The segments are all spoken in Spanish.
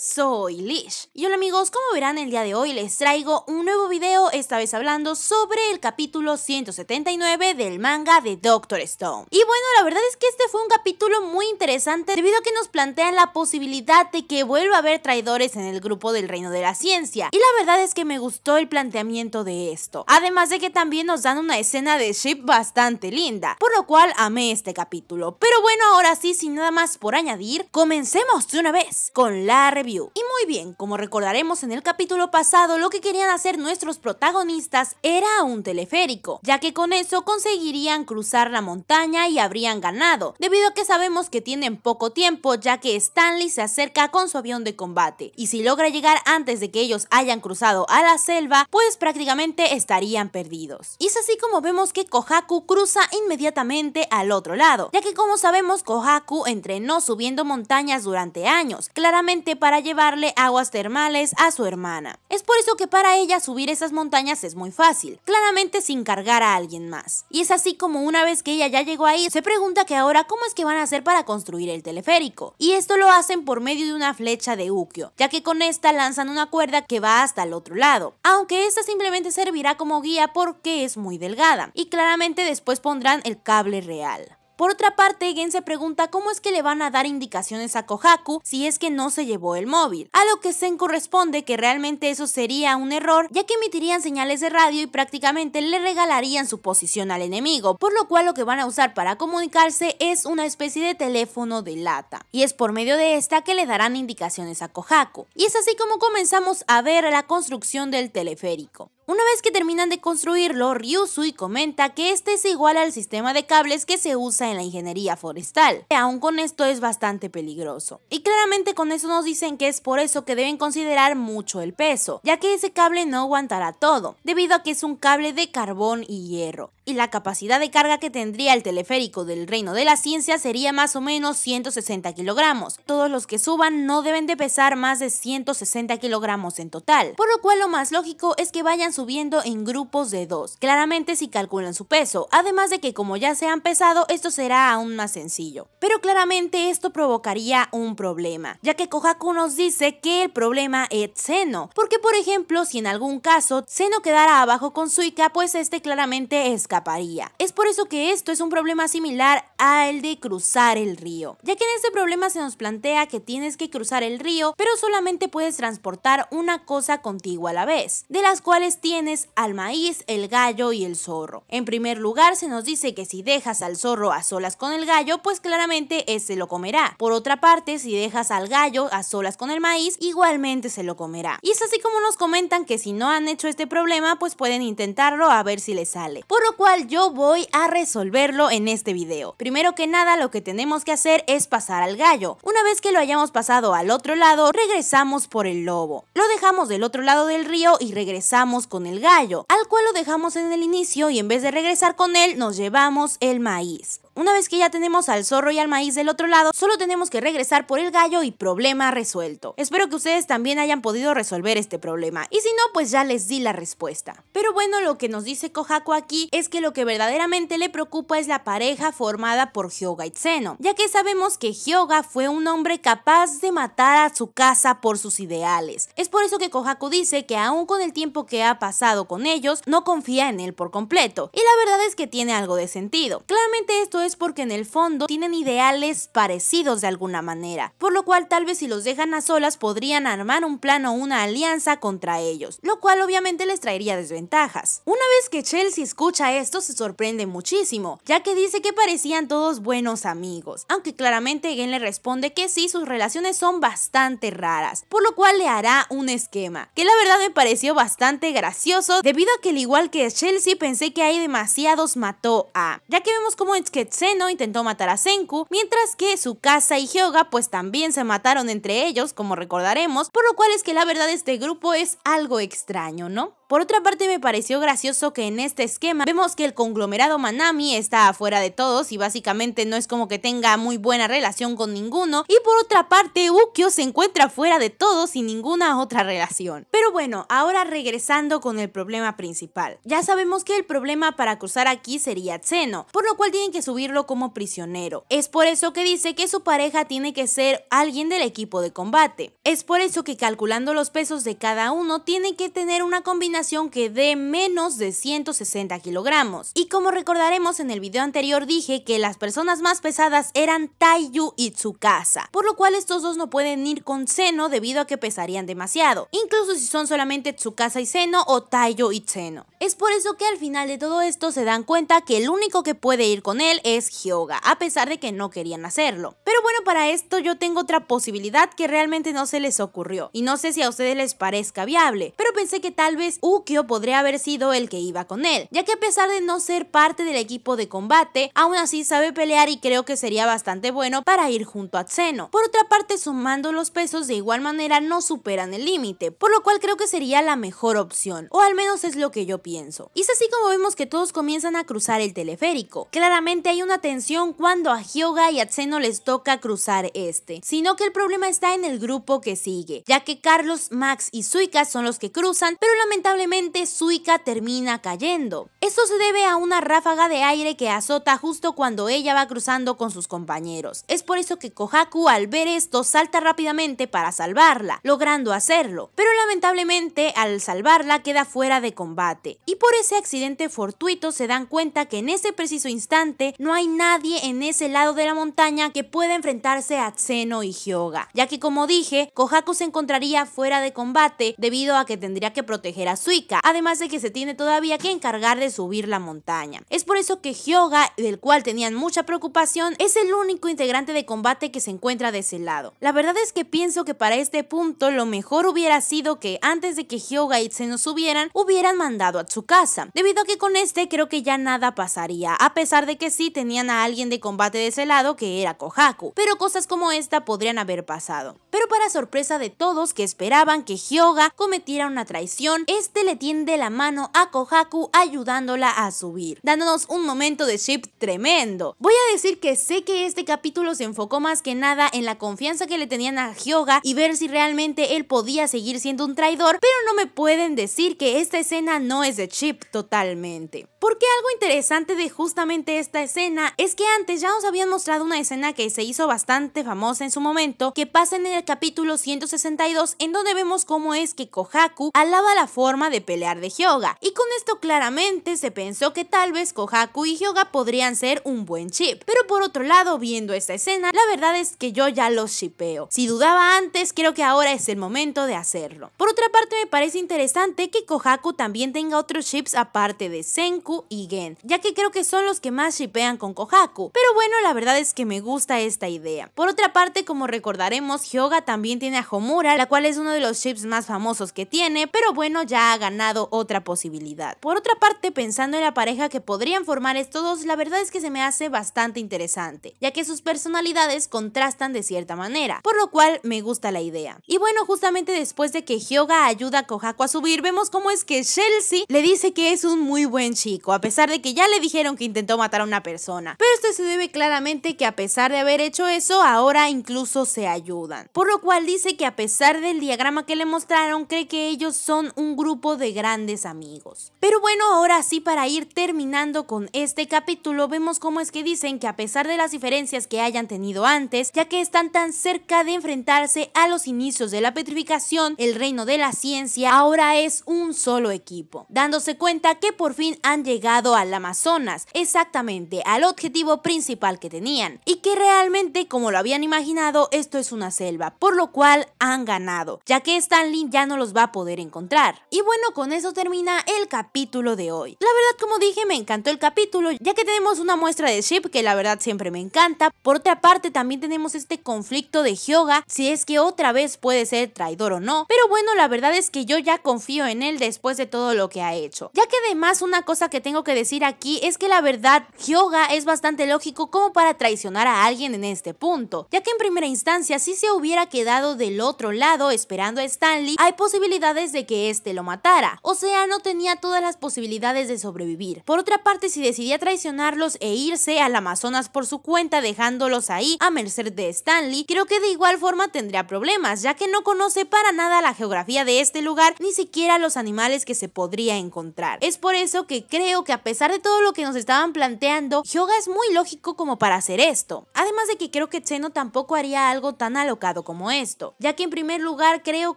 soy Lish. Y hola amigos, como verán el día de hoy les traigo un nuevo video, esta vez hablando sobre el capítulo 179 del manga de Doctor Stone. Y bueno, la verdad es que este fue un capítulo muy interesante debido a que nos plantean la posibilidad de que vuelva a haber traidores en el grupo del Reino de la Ciencia. Y la verdad es que me gustó el planteamiento de esto. Además de que también nos dan una escena de ship bastante linda, por lo cual amé este capítulo. Pero bueno, ahora sí, sin nada más por añadir, comencemos de una vez con la review. Y muy bien, como recordaremos en el capítulo pasado, lo que querían hacer nuestros protagonistas era un teleférico, ya que con eso conseguirían cruzar la montaña y habrían ganado, debido a que sabemos que tienen poco tiempo ya que Stanley se acerca con su avión de combate, y si logra llegar antes de que ellos hayan cruzado a la selva, pues prácticamente estarían perdidos. Y es así como vemos que Kohaku cruza inmediatamente al otro lado, ya que como sabemos Kohaku entrenó subiendo montañas durante años, claramente para llevarle aguas termales a su hermana. Es por eso que para ella subir esas montañas es muy fácil, claramente sin cargar a alguien más. Y es así como una vez que ella ya llegó ahí, se pregunta que ahora cómo es que van a hacer para construir el teleférico. Y esto lo hacen por medio de una flecha de Ukio, ya que con esta lanzan una cuerda que va hasta el otro lado, aunque esta simplemente servirá como guía porque es muy delgada, y claramente después pondrán el cable real. Por otra parte, Gen se pregunta cómo es que le van a dar indicaciones a Kohaku si es que no se llevó el móvil, a lo que Zen corresponde que realmente eso sería un error, ya que emitirían señales de radio y prácticamente le regalarían su posición al enemigo, por lo cual lo que van a usar para comunicarse es una especie de teléfono de lata, y es por medio de esta que le darán indicaciones a Kohaku. Y es así como comenzamos a ver la construcción del teleférico. Una vez que terminan de construirlo, Ryusui comenta que este es igual al sistema de cables que se usa en la ingeniería forestal, aún con esto es bastante peligroso. Y claramente con eso nos dicen que es por eso que deben considerar mucho el peso, ya que ese cable no aguantará todo, debido a que es un cable de carbón y hierro, y la capacidad de carga que tendría el teleférico del Reino de la Ciencia sería más o menos 160 kilogramos. Todos los que suban no deben de pesar más de 160 kilogramos en total, por lo cual lo más lógico es que vayan subiendo en grupos de dos, claramente si calculan su peso, además de que como ya se han pesado, esto será aún más sencillo. Pero claramente esto provocaría un problema, ya que Kohaku nos dice que el problema es Seno, porque por ejemplo, si en algún caso Zeno quedara abajo con Suika, pues este claramente escaparía. Es por eso que esto es un problema similar al de cruzar el río, ya que en este problema se nos plantea que tienes que cruzar el río, pero solamente puedes transportar una cosa contigo a la vez, de las cuales tienes al maíz, el gallo y el zorro. En primer lugar, se nos dice que si dejas al zorro a solas con el gallo, pues claramente ese lo comerá. Por otra parte, si dejas al gallo a solas con el maíz, igualmente se lo comerá. Y es así como nos comentan que si no han hecho este problema, pues pueden intentarlo a ver si les sale. Por lo cual yo voy a resolverlo en este video primero que nada lo que tenemos que hacer es pasar al gallo. Una vez que lo hayamos pasado al otro lado, regresamos por el lobo. Lo dejamos del otro lado del río y regresamos con el gallo, al cual lo dejamos en el inicio y en vez de regresar con él nos llevamos el maíz. Una vez que ya tenemos al zorro y al maíz del otro lado, solo tenemos que regresar por el gallo y problema resuelto. Espero que ustedes también hayan podido resolver este problema, y si no, pues ya les di la respuesta. Pero bueno, lo que nos dice Kohaku aquí es que lo que verdaderamente le preocupa es la pareja formada por Hyoga y ya que sabemos que Hyoga fue un hombre capaz de matar a su casa por sus ideales. Es por eso que Kohaku dice que aún con el tiempo que ha pasado con ellos, no confía en él por completo, y la verdad es que tiene algo de sentido. Claramente esto es es porque en el fondo tienen ideales parecidos de alguna manera, por lo cual tal vez si los dejan a solas podrían armar un plan o una alianza contra ellos, lo cual obviamente les traería desventajas. Una vez que Chelsea escucha esto se sorprende muchísimo, ya que dice que parecían todos buenos amigos, aunque claramente Gen le responde que sí, sus relaciones son bastante raras, por lo cual le hará un esquema, que la verdad me pareció bastante gracioso debido a que al igual que Chelsea pensé que hay demasiados mató a, ya que vemos cómo es que Seno intentó matar a Senku, mientras que su casa y Hyoga pues también se mataron entre ellos, como recordaremos, por lo cual es que la verdad este grupo es algo extraño, ¿no? Por otra parte, me pareció gracioso que en este esquema vemos que el conglomerado Manami está afuera de todos y básicamente no es como que tenga muy buena relación con ninguno. Y por otra parte, Ukyo se encuentra fuera de todos sin ninguna otra relación. Pero bueno, ahora regresando con el problema principal. Ya sabemos que el problema para cruzar aquí sería Tseno, por lo cual tienen que subirlo como prisionero. Es por eso que dice que su pareja tiene que ser alguien del equipo de combate. Es por eso que calculando los pesos de cada uno tiene que tener una combinación que dé menos de 160 kilogramos. Y como recordaremos en el video anterior dije que las personas más pesadas eran Taiyu y Tsukasa, por lo cual estos dos no pueden ir con Seno debido a que pesarían demasiado, incluso si son solamente Tsukasa y Seno o Taiyu y Seno. Es por eso que al final de todo esto se dan cuenta que el único que puede ir con él es Hyoga, a pesar de que no querían hacerlo. Pero bueno, para esto yo tengo otra posibilidad que realmente no se les ocurrió, y no sé si a ustedes les parezca viable, pero pensé que tal vez Ukio podría haber sido el que iba con él, ya que a pesar de no ser parte del equipo de combate, aún así sabe pelear y creo que sería bastante bueno para ir junto a Tseno. Por otra parte, sumando los pesos de igual manera no superan el límite, por lo cual creo que sería la mejor opción, o al menos es lo que yo pienso. Y es así como vemos que todos comienzan a cruzar el teleférico. Claramente hay una tensión cuando a Hyoga y a les toca cruzar este, sino que el problema está en el grupo que sigue, ya que Carlos, Max y Suika son los que cruzan, pero lamentablemente lamentablemente Suika termina cayendo. Esto se debe a una ráfaga de aire que azota justo cuando ella va cruzando con sus compañeros. Es por eso que Kohaku al ver esto salta rápidamente para salvarla, logrando hacerlo, pero lamentablemente al salvarla queda fuera de combate. Y por ese accidente fortuito se dan cuenta que en ese preciso instante no hay nadie en ese lado de la montaña que pueda enfrentarse a Tseno y Hyoga, ya que como dije, Kohaku se encontraría fuera de combate debido a que tendría que proteger a además de que se tiene todavía que encargar de subir la montaña. Es por eso que Hyoga, del cual tenían mucha preocupación, es el único integrante de combate que se encuentra de ese lado. La verdad es que pienso que para este punto lo mejor hubiera sido que antes de que Hyoga y se nos subieran, hubieran mandado a Tsukasa, debido a que con este creo que ya nada pasaría, a pesar de que sí tenían a alguien de combate de ese lado que era Kohaku, pero cosas como esta podrían haber pasado. Pero para sorpresa de todos que esperaban que Hyoga cometiera una traición, es le tiende la mano a Kohaku ayudándola a subir, dándonos un momento de chip tremendo. Voy a decir que sé que este capítulo se enfocó más que nada en la confianza que le tenían a Hyoga y ver si realmente él podía seguir siendo un traidor, pero no me pueden decir que esta escena no es de chip totalmente. Porque algo interesante de justamente esta escena es que antes ya nos habían mostrado una escena que se hizo bastante famosa en su momento, que pasa en el capítulo 162 en donde vemos cómo es que Kohaku alaba la forma de pelear de Hyoga, y con esto claramente se pensó que tal vez Kohaku y Hyoga podrían ser un buen chip. Pero por otro lado, viendo esta escena, la verdad es que yo ya los shipeo. Si dudaba antes, creo que ahora es el momento de hacerlo. Por otra parte, me parece interesante que Kohaku también tenga otros chips aparte de Senku y Gen, ya que creo que son los que más shipean con Kohaku. Pero bueno, la verdad es que me gusta esta idea. Por otra parte, como recordaremos, Hyoga también tiene a Homura, la cual es uno de los chips más famosos que tiene, pero bueno, ya ha ganado otra posibilidad. Por otra parte, pensando en la pareja que podrían formar estos dos, la verdad es que se me hace bastante interesante, ya que sus personalidades contrastan de cierta manera, por lo cual me gusta la idea. Y bueno, justamente después de que Hyoga ayuda a Kohaku a subir, vemos cómo es que Chelsea le dice que es un muy buen chico, a pesar de que ya le dijeron que intentó matar a una persona. Pero esto se debe claramente que a pesar de haber hecho eso, ahora incluso se ayudan. Por lo cual dice que a pesar del diagrama que le mostraron, cree que ellos son un grupo de grandes amigos. Pero bueno, ahora sí para ir terminando con este capítulo, vemos cómo es que dicen que a pesar de las diferencias que hayan tenido antes, ya que están tan cerca de enfrentarse a los inicios de la petrificación, el reino de la ciencia ahora es un solo equipo, dándose cuenta que por fin han llegado al Amazonas, exactamente al objetivo principal que tenían, y que realmente como lo habían imaginado, esto es una selva, por lo cual han ganado, ya que Stanley ya no los va a poder encontrar. Y bueno, con eso termina el capítulo de hoy. La verdad, como dije, me encantó el capítulo, ya que tenemos una muestra de Ship que la verdad siempre me encanta. Por otra parte, también tenemos este conflicto de Hyoga, si es que otra vez puede ser traidor o no. Pero bueno, la verdad es que yo ya confío en él después de todo lo que ha hecho. Ya que además una cosa que tengo que decir aquí es que la verdad, Hyoga es bastante lógico como para traicionar a alguien en este punto, ya que en primera instancia si se hubiera quedado del otro lado esperando a Stanley, hay posibilidades de que este lo matara o sea, no tenía todas las posibilidades de sobrevivir. Por otra parte, si decidía traicionarlos e irse al Amazonas por su cuenta dejándolos ahí a merced de Stanley, creo que de igual forma tendría problemas, ya que no conoce para nada la geografía de este lugar, ni siquiera los animales que se podría encontrar. Es por eso que creo que a pesar de todo lo que nos estaban planteando, Yoga es muy lógico como para hacer esto. Además de que creo que Cheno tampoco haría algo tan alocado como esto, ya que en primer lugar creo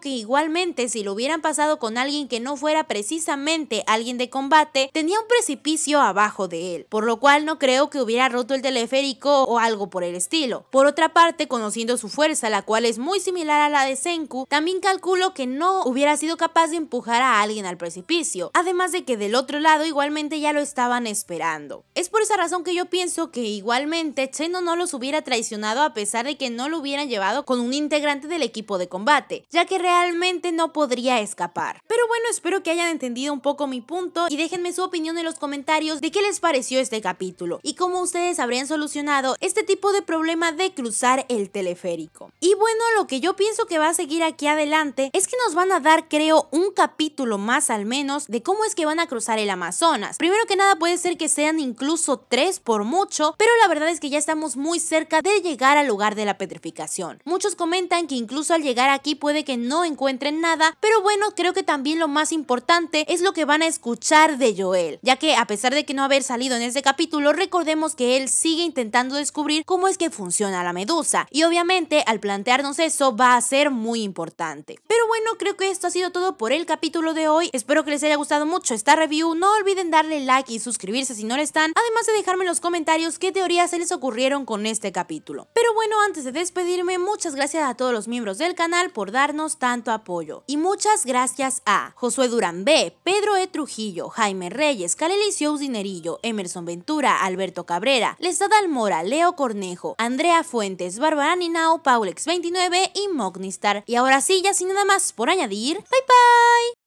que igualmente si lo hubieran pasado con alguien que no fuera precisamente alguien de combate, tenía un precipicio abajo de él, por lo cual no creo que hubiera roto el teleférico o algo por el estilo. Por otra parte, conociendo su fuerza, la cual es muy similar a la de Senku, también calculo que no hubiera sido capaz de empujar a alguien al precipicio, además de que del otro lado igualmente ya lo estaban esperando. Es por esa razón que yo pienso que igualmente Cheno no los hubiera traicionado a pesar de que no lo hubieran llevado con un integrante del equipo de combate, ya que realmente no podría escapar. Pero bueno, espero que hayan entendido un poco mi punto y déjenme su opinión en los comentarios de qué les pareció este capítulo y cómo ustedes habrían solucionado este tipo de problema de cruzar el teleférico. Y bueno, lo que yo pienso que va a seguir aquí adelante es que nos van a dar, creo, un capítulo más al menos de cómo es que van a cruzar el Amazonas. Primero que nada puede ser que sean incluso tres por mucho, pero la verdad es que ya estamos muy cerca de llegar al lugar de la petrificación. Muchos comentan que incluso al llegar aquí puede que no encuentren nada, pero bueno, creo que también lo más importante es lo que van a escuchar de Joel, ya que a pesar de que no haber salido en este capítulo, recordemos que él sigue intentando descubrir cómo es que funciona la medusa y obviamente al plantearnos eso va a ser muy importante. Pero bueno, creo que esto ha sido todo por el capítulo de hoy, espero que les haya gustado mucho esta review, no olviden darle like y suscribirse si no lo están, además de dejarme en los comentarios qué teorías se les ocurrieron con este capítulo. Pero bueno, antes de despedirme, muchas gracias a todos los miembros del canal por darnos tanto apoyo y muchas gracias a Josué Durán B, Pedro E. Trujillo, Jaime Reyes, Calelicio Usinerillo, Emerson Ventura, Alberto Cabrera, Lestad Almora, Leo Cornejo, Andrea Fuentes, Bárbara Ninao, Paulex29 y Mognistar. Y ahora sí, ya sin nada más por añadir, bye bye.